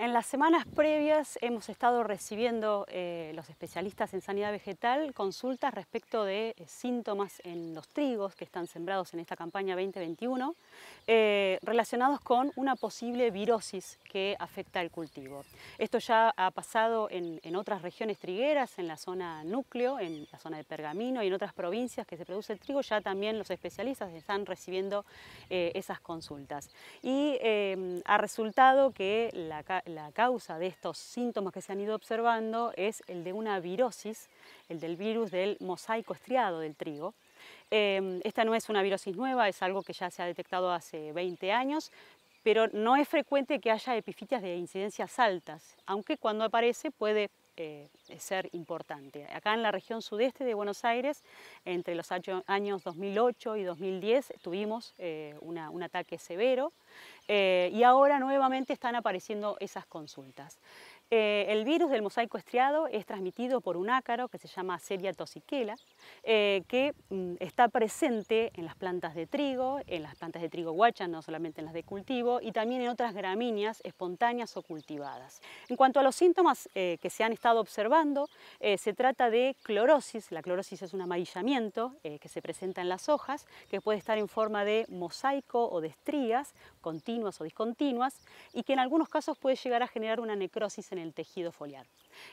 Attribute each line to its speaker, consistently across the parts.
Speaker 1: En las semanas previas hemos estado recibiendo eh, los especialistas en sanidad vegetal consultas respecto de eh, síntomas en los trigos que están sembrados en esta campaña 2021 eh, relacionados con una posible virosis que afecta el cultivo. Esto ya ha pasado en, en, otras regiones trigueras, en la zona núcleo, en la zona de Pergamino y en otras provincias que se produce el trigo, ya también los especialistas están recibiendo esas consultas. Y ha resultado que la, la causa de estos síntomas que se han ido observando es el de una virosis, el del virus del mosaico estriado del trigo. Em, esta no es una virosis nueva, es algo que ya se ha detectado hace 20 años, pero no es frecuente que haya epifitias de incidencias altas, aunque cuando aparece puede eh, ser importante. Acá en la región sudeste de Buenos Aires, entre los años 2008 y 2010 tuvimos eh, un ataque severo eh, y ahora nuevamente están apareciendo esas consultas. Eh, el virus del mosaico estriado es transmitido por un ácaro que se llama Seria tosiquela, eh, que mm, está presente en las plantas de trigo, en las plantas de trigo guacha, no solamente en las de cultivo, y también en otras gramíneas espontáneas o cultivadas. En cuanto a los síntomas eh, que se han estado observando, se trata de clorosis, la clorosis es un amarillamiento que se presenta en las hojas, que puede estar en forma de mosaico o de estrías, continuas o discontinuas, y que en algunos casos puede llegar a generar una necrosis en el tejido foliar.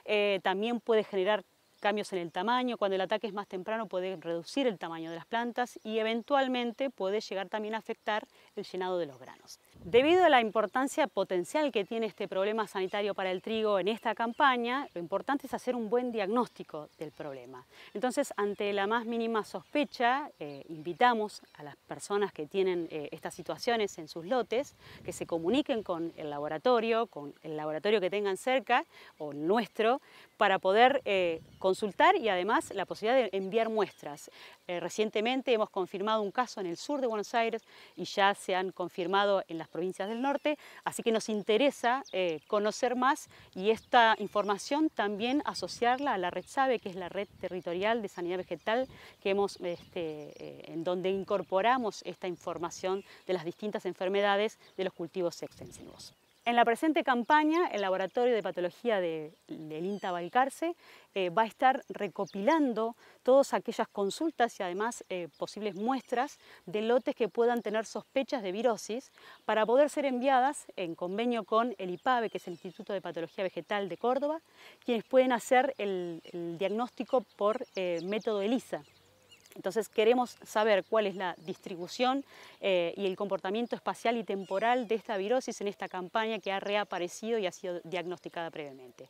Speaker 1: Eh, también puede generar cambios en el tamaño, cuando el ataque es más temprano puede reducir el tamaño de las plantas y eventualmente puede llegar también a afectar el llenado de los granos. Debido a la importancia potencial que tiene este problema sanitario para el trigo en esta campaña, lo importante es hacer un buen diagnóstico del problema. Entonces, ante la más mínima sospecha, eh, invitamos a las personas que tienen eh, estas situaciones en sus lotes que se comuniquen con el laboratorio, con el laboratorio que tengan cerca o nuestro, para poder eh, consultar y además la posibilidad de enviar muestras. recientemente hemos confirmado un caso en el sur de Buenos Aires y ya se han confirmado en las provincias del norte, así que nos interesa eh, conocer más y esta información también asociarla a la red SABE, que es la red territorial de sanidad vegetal, que este, eh, en donde incorporamos esta información de las distintas enfermedades de los cultivos extensivos. En la presente campaña, el Laboratorio de Patología del de INTA Valcarce eh, va a estar recopilando todas aquellas consultas y además eh, posibles muestras de lotes que puedan tener sospechas de virosis para poder ser enviadas en convenio con el IPAVE, que es el Instituto de Patología Vegetal de Córdoba, quienes pueden hacer el, diagnóstico por eh, método ELISA. Entonces queremos saber cuál es la distribución eh, y el comportamiento espacial y temporal de esta virosis en esta campaña que ha reaparecido y ha sido diagnosticada previamente.